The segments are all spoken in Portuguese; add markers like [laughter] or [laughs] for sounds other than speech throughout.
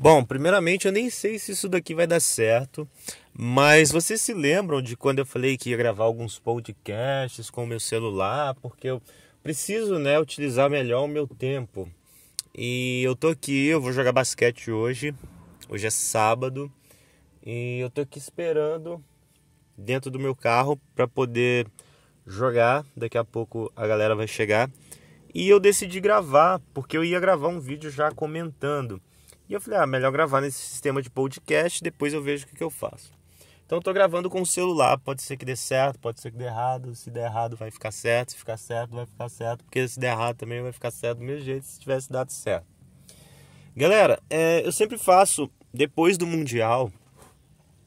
Bom, primeiramente eu nem sei se isso daqui vai dar certo, mas vocês se lembram de quando eu falei que ia gravar alguns podcasts com o meu celular, porque eu preciso, né, utilizar melhor o meu tempo. E eu tô aqui, eu vou jogar basquete hoje. Hoje é sábado e eu tô aqui esperando dentro do meu carro para poder jogar. Daqui a pouco a galera vai chegar. E eu decidi gravar, porque eu ia gravar um vídeo já comentando e eu falei, ah, melhor gravar nesse sistema de podcast, depois eu vejo o que, que eu faço. Então eu tô gravando com o celular, pode ser que dê certo, pode ser que dê errado, se der errado vai ficar certo, se ficar certo vai ficar certo, porque se der errado também vai ficar certo do mesmo jeito se tivesse dado certo. Galera, é, eu sempre faço, depois do Mundial,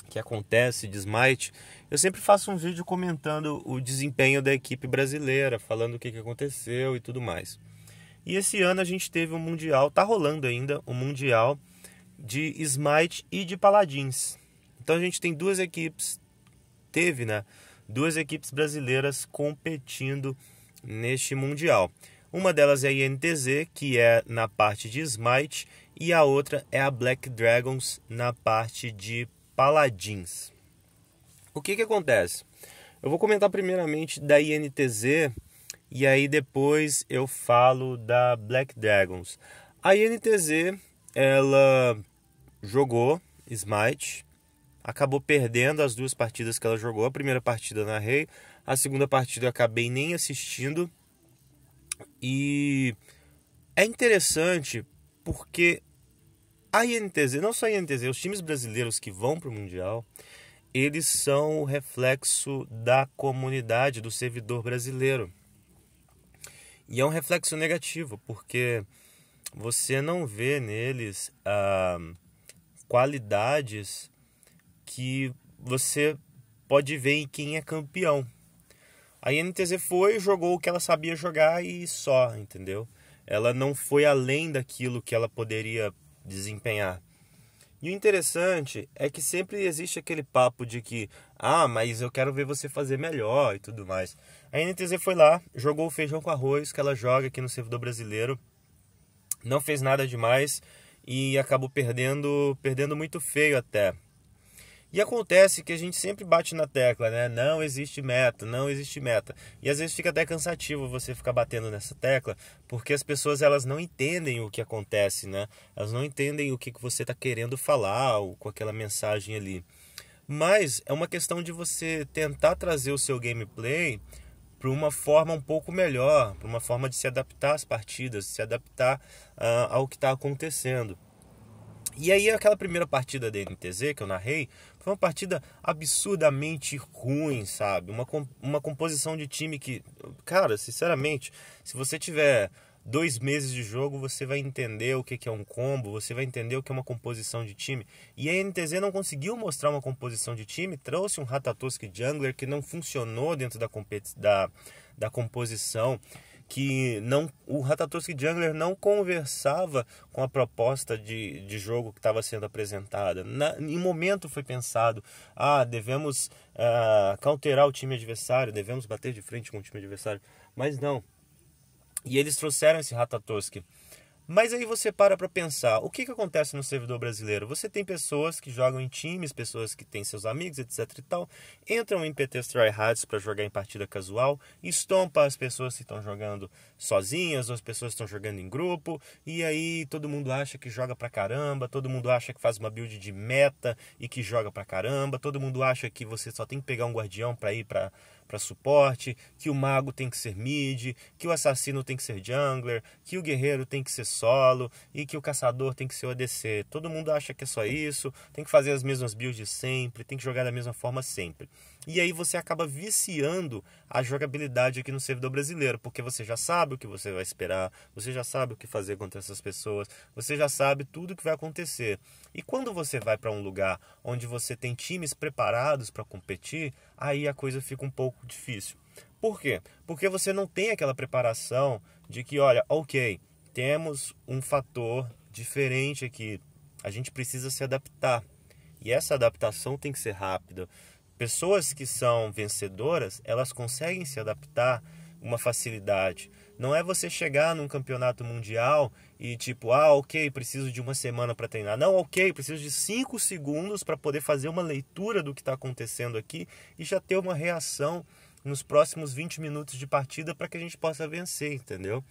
que acontece de Smite, eu sempre faço um vídeo comentando o desempenho da equipe brasileira, falando o que, que aconteceu e tudo mais. E esse ano a gente teve um mundial, tá rolando ainda, o um mundial de Smite e de Paladins. Então a gente tem duas equipes, teve, né? Duas equipes brasileiras competindo neste mundial. Uma delas é a INTZ, que é na parte de Smite, e a outra é a Black Dragons na parte de Paladins. O que que acontece? Eu vou comentar primeiramente da INTZ, e aí depois eu falo da Black Dragons. A INTZ, ela jogou Smite, acabou perdendo as duas partidas que ela jogou. A primeira partida na Rei, a segunda partida eu acabei nem assistindo. E é interessante porque a INTZ, não só a INTZ, os times brasileiros que vão para o Mundial, eles são o reflexo da comunidade, do servidor brasileiro. E é um reflexo negativo, porque você não vê neles ah, qualidades que você pode ver em quem é campeão. A INTZ foi, jogou o que ela sabia jogar e só, entendeu? Ela não foi além daquilo que ela poderia desempenhar. E o interessante é que sempre existe aquele papo de que, ah, mas eu quero ver você fazer melhor e tudo mais. A NTZ foi lá, jogou o feijão com arroz que ela joga aqui no servidor brasileiro, não fez nada demais e acabou perdendo, perdendo muito feio até. E acontece que a gente sempre bate na tecla, né? Não existe meta, não existe meta. E às vezes fica até cansativo você ficar batendo nessa tecla, porque as pessoas elas não entendem o que acontece, né? Elas não entendem o que, que você está querendo falar ou com aquela mensagem ali. Mas é uma questão de você tentar trazer o seu gameplay para uma forma um pouco melhor, para uma forma de se adaptar às partidas, se adaptar uh, ao que está acontecendo. E aí aquela primeira partida da NTZ que eu narrei foi uma partida absurdamente ruim, sabe? Uma, uma composição de time que, cara, sinceramente, se você tiver dois meses de jogo, você vai entender o que é um combo, você vai entender o que é uma composição de time. E a NTZ não conseguiu mostrar uma composição de time, trouxe um Ratatosk Jungler que não funcionou dentro da, da, da composição que não o Ratatouille Jungler não conversava com a proposta de, de jogo que estava sendo apresentada. Na, em momento foi pensado, ah, devemos ah, cauterar o time adversário, devemos bater de frente com o time adversário, mas não. E eles trouxeram esse Ratatouille mas aí você para para pensar, o que, que acontece no servidor brasileiro? Você tem pessoas que jogam em times, pessoas que têm seus amigos, etc e tal, entram em PTs tryhards para jogar em partida casual, estompa as pessoas que estão jogando sozinhas, ou as pessoas que estão jogando em grupo, e aí todo mundo acha que joga pra caramba, todo mundo acha que faz uma build de meta e que joga pra caramba, todo mundo acha que você só tem que pegar um guardião para ir para para suporte, que o mago tem que ser mid, que o assassino tem que ser jungler, que o guerreiro tem que ser solo e que o caçador tem que ser ADC. Todo mundo acha que é só isso, tem que fazer as mesmas builds sempre, tem que jogar da mesma forma sempre. E aí você acaba viciando a jogabilidade aqui no servidor brasileiro, porque você já sabe o que você vai esperar, você já sabe o que fazer contra essas pessoas, você já sabe tudo o que vai acontecer. E quando você vai para um lugar onde você tem times preparados para competir, aí a coisa fica um pouco difícil. Por quê? Porque você não tem aquela preparação de que, olha, ok, temos um fator diferente aqui, a gente precisa se adaptar. E essa adaptação tem que ser rápida. Pessoas que são vencedoras, elas conseguem se adaptar uma facilidade. Não é você chegar num campeonato mundial e tipo, ah, ok, preciso de uma semana para treinar. Não, ok, preciso de cinco segundos para poder fazer uma leitura do que está acontecendo aqui e já ter uma reação nos próximos 20 minutos de partida para que a gente possa vencer, entendeu?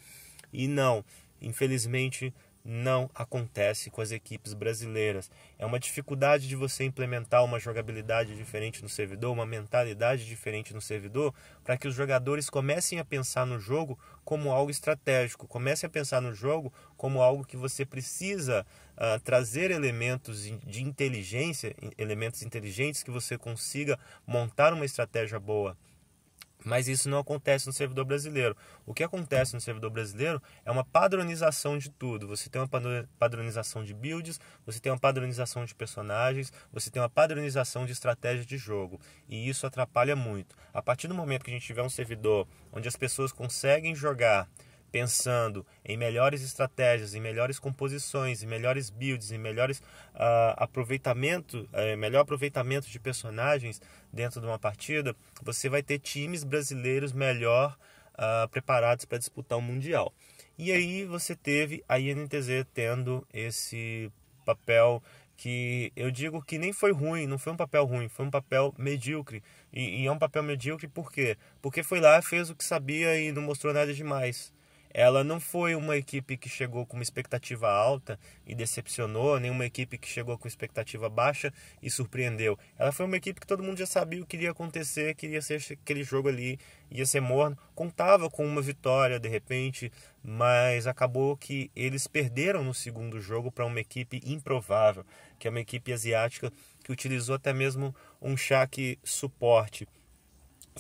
E não, infelizmente não acontece com as equipes brasileiras. É uma dificuldade de você implementar uma jogabilidade diferente no servidor, uma mentalidade diferente no servidor, para que os jogadores comecem a pensar no jogo como algo estratégico, comecem a pensar no jogo como algo que você precisa uh, trazer elementos de inteligência, elementos inteligentes que você consiga montar uma estratégia boa. Mas isso não acontece no servidor brasileiro. O que acontece no servidor brasileiro é uma padronização de tudo. Você tem uma padronização de builds, você tem uma padronização de personagens, você tem uma padronização de estratégia de jogo. E isso atrapalha muito. A partir do momento que a gente tiver um servidor onde as pessoas conseguem jogar pensando em melhores estratégias, em melhores composições, em melhores builds, em melhores uh, ah, aproveitamento, uh, eh, melhor aproveitamento de personagens dentro de uma partida, você vai ter times brasileiros melhor uh, preparados para disputar o um mundial. E aí você teve a INTZ tendo esse papel que eu digo que nem foi ruim, não foi um papel ruim, foi um papel medíocre. E, e, é um papel medíocre por quê? Porque foi lá, fez o que sabia e não mostrou nada demais ela não foi uma equipe que chegou com uma expectativa alta e decepcionou, nem uma equipe que chegou com expectativa baixa e surpreendeu. Ela foi uma equipe que todo mundo já sabia o que iria acontecer, queria ser aquele jogo ali, ia ser morno. Contava com uma vitória de repente, mas acabou que eles perderam no segundo jogo para uma equipe improvável, que é uma equipe asiática que utilizou até mesmo um chá suporte.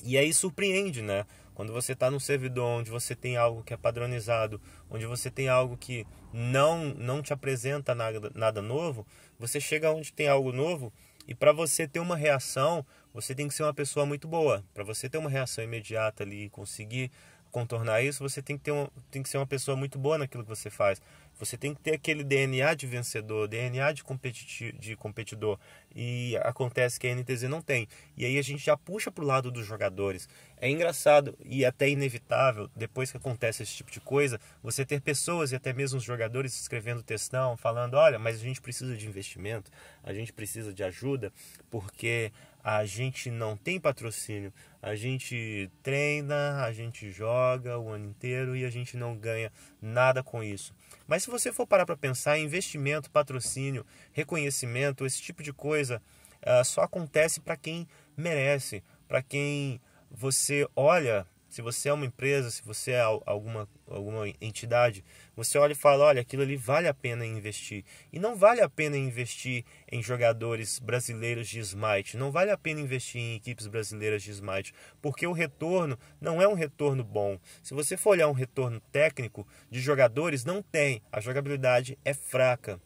E aí surpreende, né? Quando você está num servidor onde você tem algo que é padronizado, onde você tem algo que não não te apresenta nada, nada novo, você chega onde tem algo novo e para você ter uma reação, você tem que ser uma pessoa muito boa. Para você ter uma reação imediata ali e conseguir contornar isso, você tem que, ter um, tem que ser uma pessoa muito boa naquilo que você faz. Você tem que ter aquele DNA de vencedor, DNA de, competi de competidor. E acontece que a NTZ não tem. E aí a gente já puxa para o lado dos jogadores. É engraçado e até inevitável, depois que acontece esse tipo de coisa, você ter pessoas e até mesmo os jogadores escrevendo textão, falando: olha, mas a gente precisa de investimento, a gente precisa de ajuda, porque a gente não tem patrocínio, a gente treina, a gente joga o ano inteiro e a gente não ganha nada com isso. Mas se você for parar para pensar, investimento, patrocínio, reconhecimento, esse tipo de coisa uh, só acontece para quem merece, para quem você olha. Se você é uma empresa, se você é alguma alguma entidade, você olha e fala, olha, aquilo ali vale a pena investir. E não vale a pena investir em jogadores brasileiros de smite, não vale a pena investir em equipes brasileiras de smite, porque o retorno não é um retorno bom. Se você for olhar um retorno técnico de jogadores, não tem. A jogabilidade é fraca.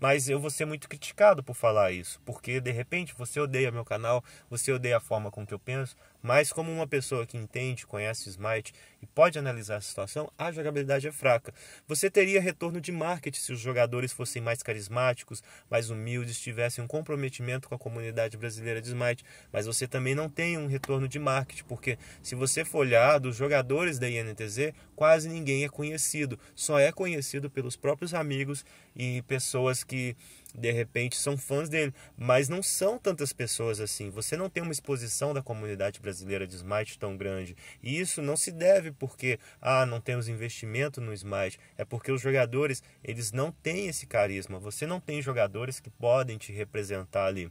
Mas eu vou ser muito criticado por falar isso, porque de repente você odeia meu canal, você odeia a forma com que eu penso, mas como uma pessoa que entende, conhece Smite e pode analisar a situação, a jogabilidade é fraca. Você teria retorno de marketing se os jogadores fossem mais carismáticos, mais humildes, tivessem um comprometimento com a comunidade brasileira de Smite, mas você também não tem um retorno de marketing, porque se você for olhar dos jogadores da INTZ, quase ninguém é conhecido, só é conhecido pelos próprios amigos e pessoas que de repente são fãs dele, mas não são tantas pessoas assim. Você não tem uma exposição da comunidade brasileira de Smite tão grande. E isso não se deve porque ah, não temos investimento no Smite, é porque os jogadores, eles não têm esse carisma. Você não tem jogadores que podem te representar ali.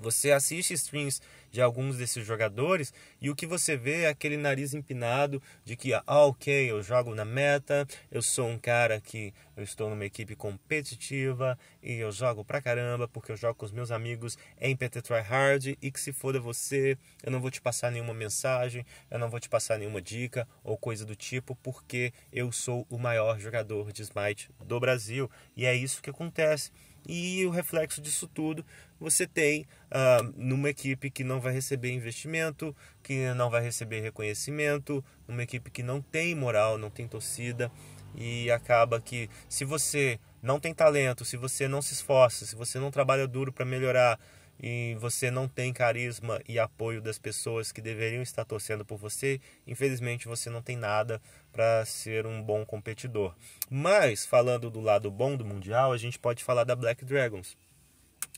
Você assiste streams de alguns desses jogadores e o que você vê é aquele nariz empinado de que, ah, ok, eu jogo na meta, eu sou um cara que eu estou numa equipe competitiva e eu jogo pra caramba porque eu jogo com os meus amigos em PT Try Hard e que se foda você, eu não vou te passar nenhuma mensagem, eu não vou te passar nenhuma dica ou coisa do tipo porque eu sou o maior jogador de Smite do Brasil. E é isso que acontece. E o reflexo disso tudo você tem ah, numa equipe que não vai receber investimento, que não vai receber reconhecimento, uma equipe que não tem moral, não tem torcida e acaba que se você não tem talento, se você não se esforça, se você não trabalha duro para melhorar, e você não tem carisma e apoio das pessoas que deveriam estar torcendo por você, infelizmente você não tem nada para ser um bom competidor. Mas, falando do lado bom do Mundial, a gente pode falar da Black Dragons.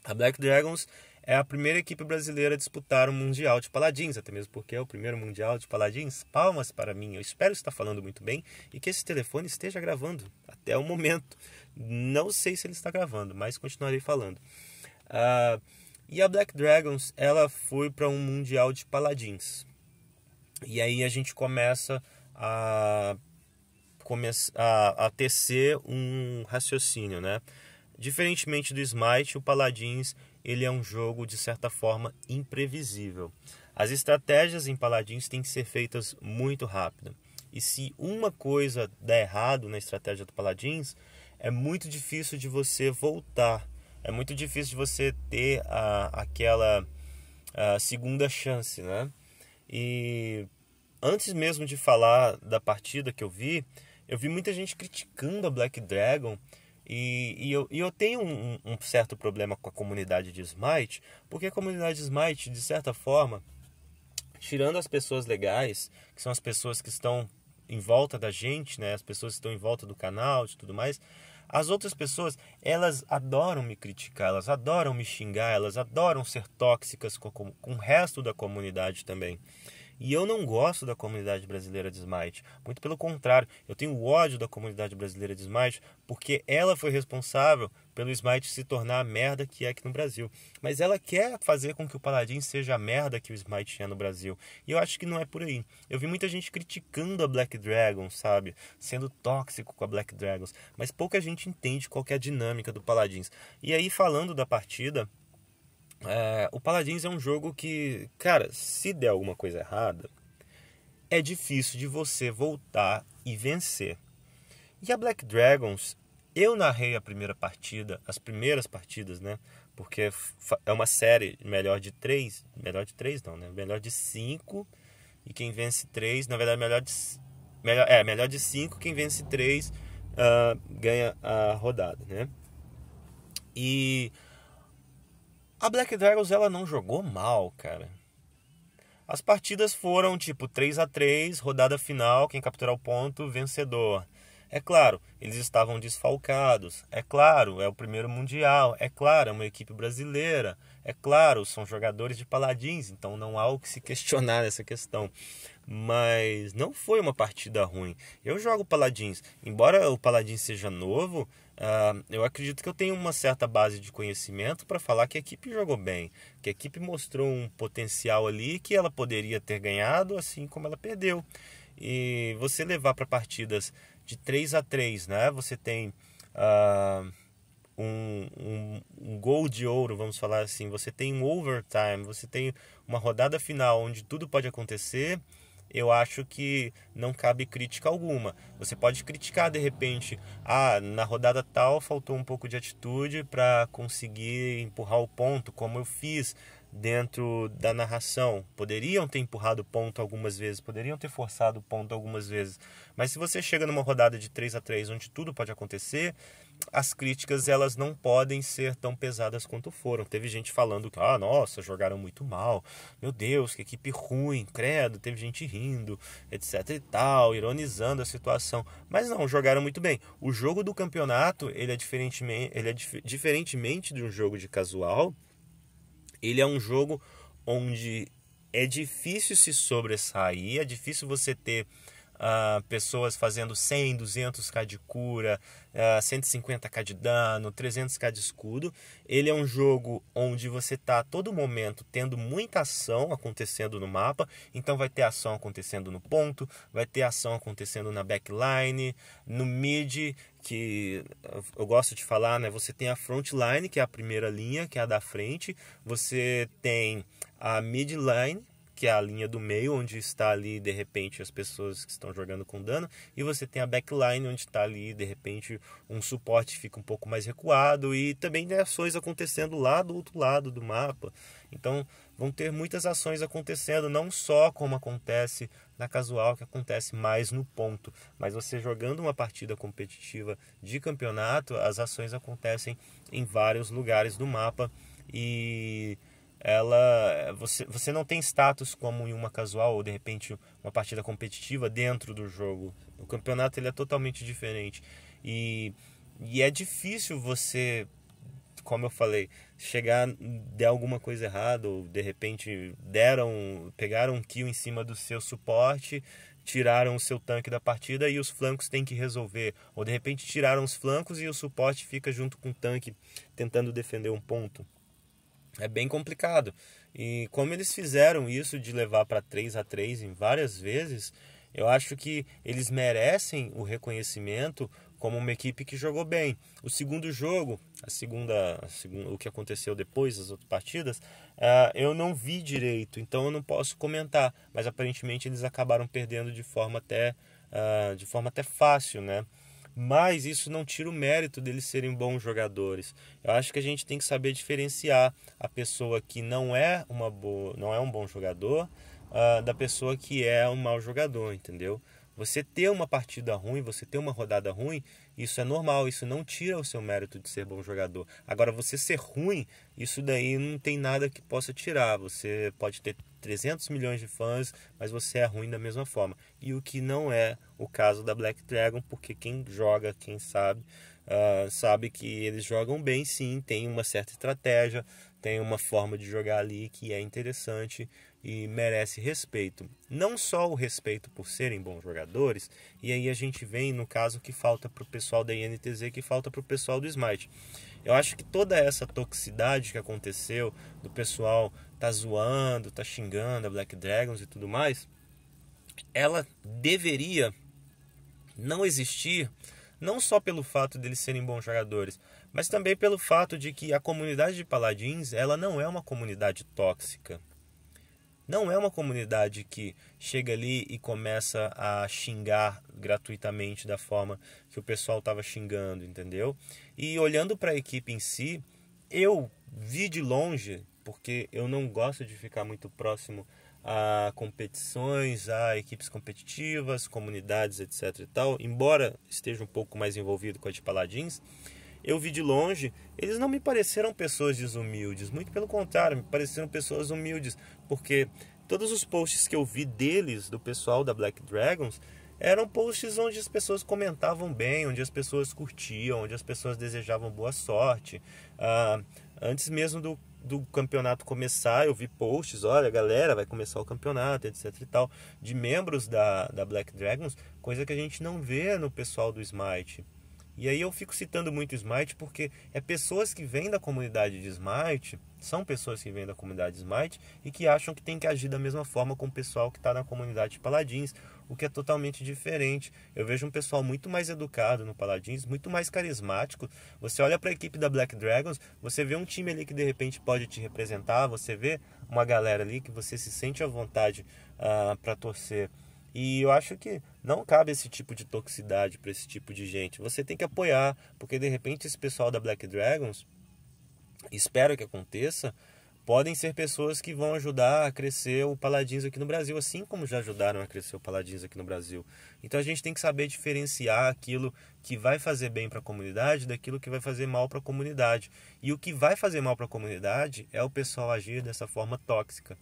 A Black Dragons é a primeira equipe brasileira a disputar o Mundial de Paladins, até mesmo porque é o primeiro Mundial de Paladins. Palmas para mim, eu espero estar falando muito bem e que esse telefone esteja gravando até o momento. Não sei se ele está gravando, mas continuarei falando. Uh, e a Black Dragons, ela foi para um mundial de paladins. E aí a gente começa a, a, a tecer um raciocínio, né? Diferentemente do Smite, o Paladins ele é um jogo de certa forma imprevisível. As estratégias em Paladins têm que ser feitas muito rápido. E se uma coisa der errado na estratégia do Paladins, é muito difícil de você voltar é muito difícil de você ter a, aquela a segunda chance, né? E antes mesmo de falar da partida que eu vi, eu vi muita gente criticando a Black Dragon e, e, eu, e eu tenho um, um, certo problema com a comunidade de Smite, porque a comunidade de Smite, de certa forma, tirando as pessoas legais, que são as pessoas que estão em volta da gente, né? As pessoas que estão em volta do canal, e tudo mais, as outras pessoas, elas adoram me criticar, elas adoram me xingar, elas adoram ser tóxicas com, com, com o resto da comunidade também. E eu não gosto da comunidade brasileira de Smite. Muito pelo contrário, eu tenho ódio da comunidade brasileira de Smite porque ela foi responsável pelo Smite se tornar a merda que é aqui no Brasil. Mas ela quer fazer com que o Paladin seja a merda que o Smite tinha é no Brasil. E eu acho que não é por aí. Eu vi muita gente criticando a Black Dragon, sabe? Sendo tóxico com a Black Dragons. Mas pouca gente entende qual é a dinâmica do Paladins. E aí, falando da partida, é, o Paladins é um jogo que, cara, se der alguma coisa errada, é difícil de você voltar e vencer. E a Black Dragons, eu narrei a primeira partida, as primeiras partidas, né? Porque é uma série melhor de três, melhor de três não, né? Melhor de cinco e quem vence três, na verdade melhor de melhor é melhor de cinco, quem vence três uh, ganha a rodada, né? E a Black Dragons ela não jogou mal, cara. As partidas foram tipo 3 a 3 rodada final, quem capturar o ponto, vencedor. É claro, eles estavam desfalcados. É claro, é o primeiro mundial. É claro, é uma equipe brasileira. É claro, são jogadores de paladins, então não há o que se questionar [laughs] nessa questão. Mas não foi uma partida ruim. Eu jogo paladins, embora o paladins seja novo, Uh, eu acredito que eu tenho uma certa base de conhecimento para falar que a equipe jogou bem, que a equipe mostrou um potencial ali que ela poderia ter ganhado, assim como ela perdeu. E você levar para partidas de 3 a 3 né? Você tem uh, um, um, um gol de ouro, vamos falar assim, você tem um overtime, você tem uma rodada final onde tudo pode acontecer eu acho que não cabe crítica alguma. Você pode criticar de repente, ah, na rodada tal faltou um pouco de atitude para conseguir empurrar o ponto, como eu fiz dentro da narração. Poderiam ter empurrado o ponto algumas vezes, poderiam ter forçado o ponto algumas vezes. Mas se você chega numa rodada de 3 a 3 onde tudo pode acontecer, as críticas elas não podem ser tão pesadas quanto foram. Teve gente falando que, ah, nossa, jogaram muito mal, meu Deus, que equipe ruim, credo, teve gente rindo, etc e tal, ironizando a situação. Mas não, jogaram muito bem. O jogo do campeonato, ele é diferentemente, ele é dif diferentemente de um jogo de casual, ele é um jogo onde é difícil se sobressair, é difícil você ter Uh, pessoas fazendo 100, 200k de cura, uh, ah, 150k de dano, 300k de escudo. Ele é um jogo onde você tá a todo momento tendo muita ação acontecendo no mapa, então vai ter ação acontecendo no ponto, vai ter ação acontecendo na backline, no mid, que eu gosto de falar, né? Você tem a frontline, que é a primeira linha, que é a da frente, você tem a midline, que é a linha do meio, onde está ali de repente as pessoas que estão jogando com dano, e você tem a backline, onde está ali de repente um suporte fica um pouco mais recuado, e também tem ações acontecendo lá do outro lado do mapa. Então vão ter muitas ações acontecendo, não só como acontece na casual, que acontece mais no ponto, mas você jogando uma partida competitiva de campeonato, as ações acontecem em vários lugares do mapa e ela você, você não tem status como em uma casual ou de repente uma partida competitiva dentro do jogo. O campeonato ele é totalmente diferente e, e é difícil você, como eu falei, chegar der alguma coisa errada ou de repente deram pegaram um kill em cima do seu suporte tiraram o seu tanque da partida e os flancos têm que resolver. Ou de repente tiraram os flancos e o suporte fica junto com o tanque tentando defender um ponto. É bem complicado. E como eles fizeram isso de levar para 3 a 3 em várias vezes, eu acho que eles merecem o reconhecimento como uma equipe que jogou bem. O segundo jogo, a segunda, a segunda o que aconteceu depois das outras partidas, uh, eu não vi direito, então eu não posso comentar. Mas aparentemente eles acabaram perdendo de forma até, uh, de forma até fácil, né? mas isso não tira o mérito deles serem bons jogadores. Eu acho que a gente tem que saber diferenciar a pessoa que não é uma boa, não é um bom jogador uh, da pessoa que é um mau jogador, entendeu? Você ter uma partida ruim, você ter uma rodada ruim, isso é normal, isso não tira o seu mérito de ser bom jogador. Agora, você ser ruim, isso daí não tem nada que possa tirar. Você pode ter 300 milhões de fãs, mas você é ruim da mesma forma. E o que não é o caso da Black Dragon, porque quem joga, quem sabe, uh, sabe que eles jogam bem sim, tem uma certa estratégia, tem uma forma de jogar ali que é interessante e merece respeito. Não só o respeito por serem bons jogadores, e aí a gente vem no caso que falta para o pessoal da INTZ, que falta para o pessoal do Smite eu acho que toda essa toxicidade que aconteceu, do pessoal tá zoando, tá xingando a Black Dragons e tudo mais, ela deveria não existir, não só pelo fato deles serem bons jogadores, mas também pelo fato de que a comunidade de paladins, ela não é uma comunidade tóxica. Não é uma comunidade que chega ali e começa a xingar gratuitamente da forma que o pessoal estava xingando, entendeu? E olhando para a equipe em si, eu vi de longe, porque eu não gosto de ficar muito próximo a competições, a equipes competitivas, comunidades, etc e tal, embora esteja um pouco mais envolvido com a de Paladins, eu vi de longe, eles não me pareceram pessoas desumildes, muito pelo contrário, me pareceram pessoas humildes, porque todos os posts que eu vi deles, do pessoal da Black Dragons, eram posts onde as pessoas comentavam bem, onde as pessoas curtiam, onde as pessoas desejavam boa sorte. Ah, antes mesmo do, do campeonato começar, eu vi posts, olha galera, vai começar o campeonato, etc e tal, de membros da, da Black Dragons, coisa que a gente não vê no pessoal do Smite. E aí eu fico citando muito Smite porque é pessoas que vêm da comunidade de Smite, são pessoas que vêm da comunidade de Smite e que acham que tem que agir da mesma forma com o pessoal que está na comunidade de Paladins, o que é totalmente diferente. Eu vejo um pessoal muito mais educado no Paladins, muito mais carismático. Você olha para a equipe da Black Dragons, você vê um time ali que de repente pode te representar, você vê uma galera ali que você se sente à vontade uh, ah, para torcer e eu acho que não cabe esse tipo de toxicidade para esse tipo de gente. Você tem que apoiar, porque de repente esse pessoal da Black Dragons, espero que aconteça, podem ser pessoas que vão ajudar a crescer o Paladins aqui no Brasil, assim como já ajudaram a crescer o Paladins aqui no Brasil. Então a gente tem que saber diferenciar aquilo que vai fazer bem para a comunidade daquilo que vai fazer mal para a comunidade. E o que vai fazer mal para a comunidade é o pessoal agir dessa forma tóxica.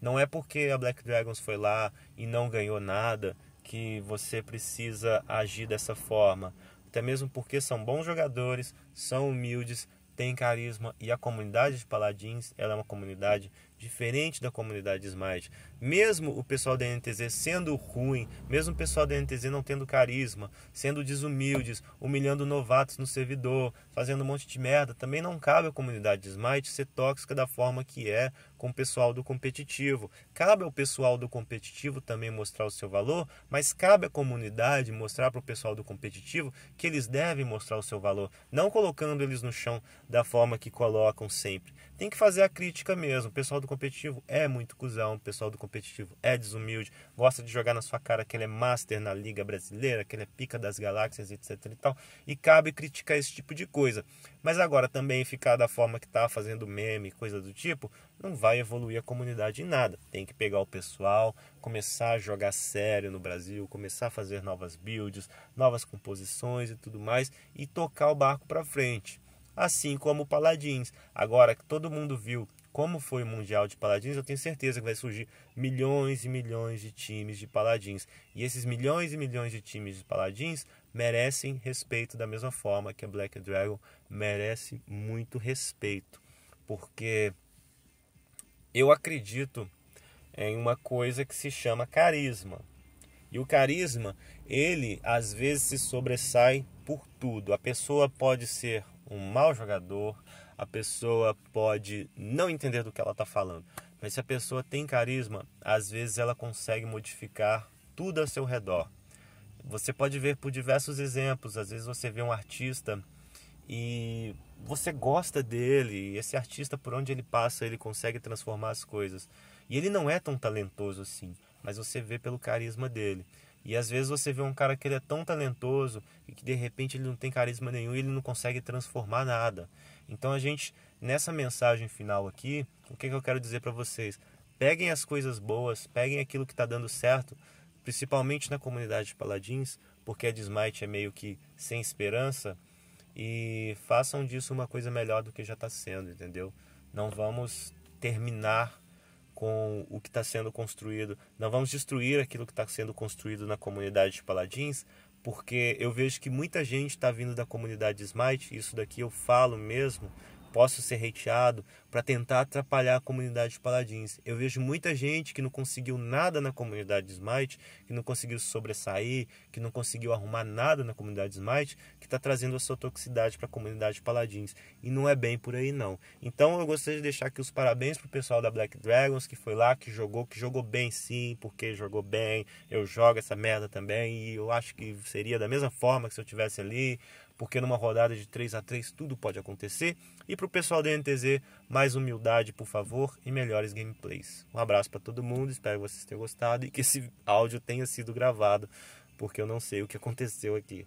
Não é porque a Black Dragons foi lá e não ganhou nada que você precisa agir dessa forma. Até mesmo porque são bons jogadores, são humildes, têm carisma e a comunidade de Paladins ela é uma comunidade diferente da comunidade de Smite. Mesmo o pessoal da NTZ sendo ruim, mesmo o pessoal da NTZ não tendo carisma, sendo desumildes, humilhando novatos no servidor, fazendo um monte de merda, também não cabe à comunidade de Smite ser tóxica da forma que é, com o pessoal do competitivo. Cabe ao pessoal do competitivo também mostrar o seu valor, mas cabe à comunidade mostrar para o pessoal do competitivo que eles devem mostrar o seu valor, não colocando eles no chão da forma que colocam sempre. Tem que fazer a crítica mesmo. O pessoal do competitivo é muito cuzão, o pessoal do competitivo é desumilde, gosta de jogar na sua cara que ele é master na Liga Brasileira, que ele é pica das galáxias, etc e tal. E cabe criticar esse tipo de coisa. Mas agora também ficar da forma que está fazendo meme, coisa do tipo, não vai evoluir a comunidade em nada. Tem que pegar o pessoal, começar a jogar sério no Brasil, começar a fazer novas builds, novas composições e tudo mais e tocar o barco para frente. Assim como o Paladins. Agora que todo mundo viu como foi o Mundial de Paladins, eu tenho certeza que vai surgir milhões e milhões de times de Paladins. E esses milhões e milhões de times de Paladins merecem respeito da mesma forma que a Black Dragon merece muito respeito. Porque eu acredito em uma coisa que se chama carisma. E o carisma, ele às vezes se sobressai por tudo. A pessoa pode ser um mau jogador, a pessoa pode não entender do que ela está falando, mas se a pessoa tem carisma, às vezes ela consegue modificar tudo ao seu redor. Você pode ver por diversos exemplos, às vezes você vê um artista e você gosta dele, esse artista por onde ele passa, ele consegue transformar as coisas. E ele não é tão talentoso assim, mas você vê pelo carisma dele. E às vezes você vê um cara que ele é tão talentoso e que de repente ele não tem carisma nenhum e ele não consegue transformar nada. Então a gente, nessa mensagem final aqui, o que, que eu quero dizer para vocês? Peguem as coisas boas, peguem aquilo que está dando certo, principalmente na comunidade de paladins, porque a Desmite é meio que sem esperança, e façam disso uma coisa melhor do que já está sendo, entendeu? Não vamos terminar com o que está sendo construído, não vamos destruir aquilo que está sendo construído na comunidade de Paladins, porque eu vejo que muita gente está vindo da comunidade Smite, isso daqui eu falo mesmo, posso ser hateado, para tentar atrapalhar a comunidade de paladins. Eu vejo muita gente que não conseguiu nada na comunidade de Smite, que não conseguiu sobressair, que não conseguiu arrumar nada na comunidade de Smite, que está trazendo a sua toxicidade para a comunidade de paladins. E não é bem por aí, não. Então eu gostaria de deixar aqui os parabéns pro pessoal da Black Dragons, que foi lá, que jogou, que jogou bem sim, porque jogou bem. Eu jogo essa merda também, e eu acho que seria da mesma forma que se eu tivesse ali porque numa rodada de 3 a 3 tudo pode acontecer. E para o pessoal da NTZ, mais humildade, por favor, e melhores gameplays. Um abraço para todo mundo, espero que vocês tenham gostado e que esse áudio tenha sido gravado, porque eu não sei o que aconteceu aqui.